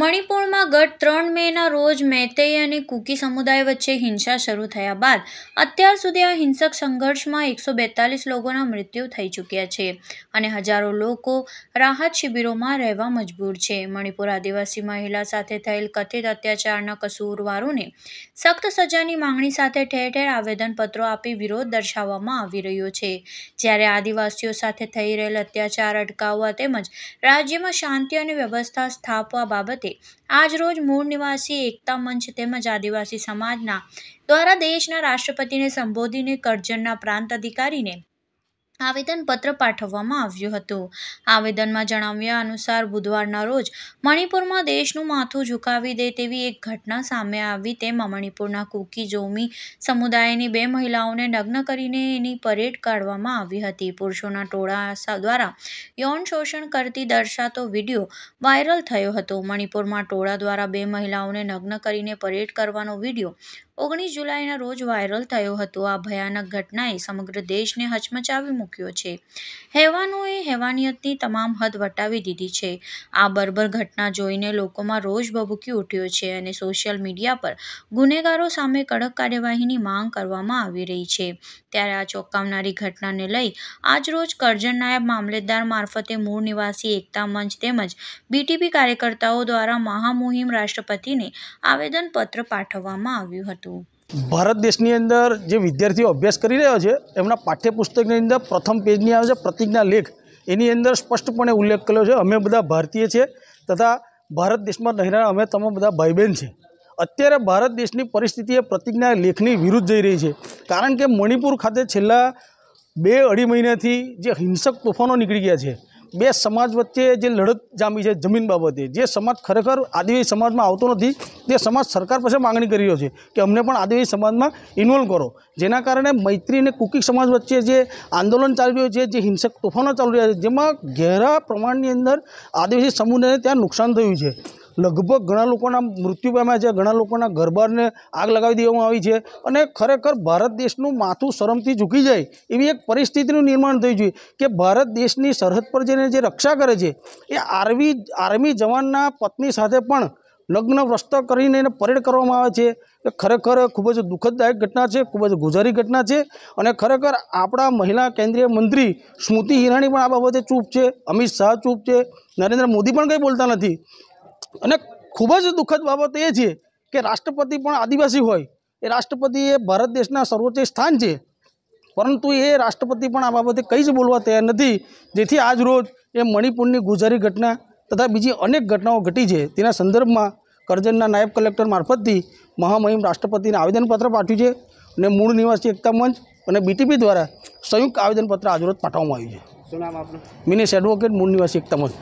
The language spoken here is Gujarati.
મણિપુરમાં ગત ત્રણ મેના રોજ મૈતેઈ અને કુકી સમુદાય વચ્ચે હિંસા શરૂ થયા બાદ અત્યાર સુધી આ હિંસક સંઘર્ષમાં એકસો બેતાલીસ લોકોના મૃત્યુ થઈ ચૂક્યા છે અને હજારો લોકો રાહત શિબિરોમાં રહેવા મજબૂર છે મણિપુર આદિવાસી મહિલા સાથે થયેલ કથિત અત્યાચારના કસૂરવારોને સખ્ત સજાની માંગણી સાથે ઠેર ઠેર આવેદનપત્રો આપી વિરોધ દર્શાવવામાં આવી રહ્યો છે જ્યારે આદિવાસીઓ સાથે થઈ રહેલ અત્યાચાર અટકાવવા તેમજ રાજ્યમાં શાંતિ અને વ્યવસ્થા સ્થાપવા બાબત સાથે આજરોજ મૂળ નિવાસી એકતા મંચ તેમજ આદિવાસી સમાજના દ્વારા દેશના રાષ્ટ્રપતિને સંબોધીને કરજણના પ્રાંત અધિકારીને આવેદનપત્ર પાઠવવામાં આવ્યું હતું આવેદનમાં જણાવ્યા અનુસાર બુધવારના રોજ મણિપુરમાં દેશનું માથું ઝુકાવી દે તેવી એક ઘટના સામે આવી તેમાં મણિપુરના કુકી જોમી સમુદાયની બે મહિલાઓને નગ્ન કરીને એની પરેડ કાઢવામાં આવી હતી પુરુષોના ટોળા દ્વારા યૌન શોષણ કરતી દર્શાતો વિડીયો વાયરલ થયો હતો મણિપુરમાં ટોળા દ્વારા બે મહિલાઓને નગ્ન કરીને પરેડ કરવાનો વિડીયો ઓગણીસ જુલાઈના રોજ વાયરલ થયો હતો આ ભયાનક ઘટનાએ સમગ્ર દેશને હચમચાવી મૂક્યો છે હેવાનોએ હેવાનિયતની તમામ હદ વટાવી દીધી છે આ બર્બર ઘટના જોઈને લોકોમાં રોષ ભભૂકી ઉઠ્યો છે અને સોશિયલ મીડિયા પર ગુનેગારો સામે કડક કાર્યવાહીની માંગ કરવામાં આવી રહી છે ત્યારે આ ચોંકાવનારી ઘટનાને લઈ આજરોજ કરજણ નાયબ મામલતદાર મારફતે મૂળ નિવાસી એકતા મંચ તેમજ બીટીપી કાર્યકર્તાઓ દ્વારા મહામુહિમ રાષ્ટ્રપતિને આવેદનપત્ર પાઠવવામાં આવ્યું હતું હતું ભારત દેશની અંદર જે વિદ્યાર્થીઓ અભ્યાસ કરી રહ્યા છે એમના પાઠ્યપુસ્તકની અંદર પ્રથમ પેજની આવે છે પ્રતિજ્ઞા લેખ એની અંદર સ્પષ્ટપણે ઉલ્લેખ કર્યો છે અમે બધા ભારતીય છીએ તથા ભારત દેશમાં રહેનારા અમે તમામ બધા ભાઈ બહેન છે અત્યારે ભારત દેશની પરિસ્થિતિ એ પ્રતિજ્ઞા લેખની વિરુદ્ધ જઈ રહી છે કારણ કે મણિપુર ખાતે છેલ્લા બે અઢી મહિનાથી જે હિંસક તોફાનો નીકળી ગયા છે બે સમાજ વચ્ચે જે લડત જામી છે જમીન બાબતે જે સમાજ ખરેખર આદિવાસી સમાજમાં આવતો નથી તે સમાજ સરકાર પાસે માંગણી કરી રહ્યો છે કે અમને પણ આદિવાસી સમાજમાં ઇન્વોલ્વ કરો જેના કારણે મૈત્રી અને કુકી સમાજ વચ્ચે જે આંદોલન ચાલી રહ્યું છે જે હિંસક તોફાનો ચાલી રહ્યા છે જેમાં ઘેરા પ્રમાણની અંદર આદિવાસી સમુદાયને ત્યાં નુકસાન થયું છે લગભગ ઘણા લોકોના મૃત્યુ પામ્યા છે ઘણા લોકોના ઘરબારને આગ લગાવી દેવામાં આવી છે અને ખરેખર ભારત દેશનું માથું શરમથી ઝૂકી જાય એવી એક પરિસ્થિતિનું નિર્માણ થયું જોઈએ કે ભારત દેશની સરહદ પર જઈને જે રક્ષા કરે છે એ આર્મી આર્મી જવાનના પત્ની સાથે પણ લગ્ન વ્રસ્ત કરીને એને પરેડ કરવામાં આવે છે એ ખરેખર ખૂબ જ દુઃખદાયક ઘટના છે ખૂબ જ ગુજારી ઘટના છે અને ખરેખર આપણા મહિલા કેન્દ્રીય મંત્રી સ્મૃતિ હિરાણી પણ આ બાબતે ચૂપ છે અમિત શાહ ચૂપ છે નરેન્દ્ર મોદી પણ કંઈ બોલતા નથી અને ખૂબ જ દુઃખદ બાબત એ છે કે રાષ્ટ્રપતિ પણ આદિવાસી હોય એ રાષ્ટ્રપતિ એ ભારત દેશના સર્વોચ્ચ સ્થાન છે પરંતુ એ રાષ્ટ્રપતિ પણ આ બાબતે કંઈ જ બોલવા તૈયાર નથી જેથી આજ રોજ એ મણિપુરની ગુજારી ઘટના તથા બીજી અનેક ઘટનાઓ ઘટી છે તેના સંદર્ભમાં કરજણના નાયબ કલેક્ટર મારફતથી મહામહિમ રાષ્ટ્રપતિને આવેદનપત્ર પાઠવ્યું છે અને મૂળ નિવાસી એકતા મંચ અને બીટીપી દ્વારા સંયુક્ત આવેદનપત્ર આજરોજ પાઠવવામાં આવ્યું છે મિનેશ એડવોકેટ મૂળ નિવાસી એકતા મંચ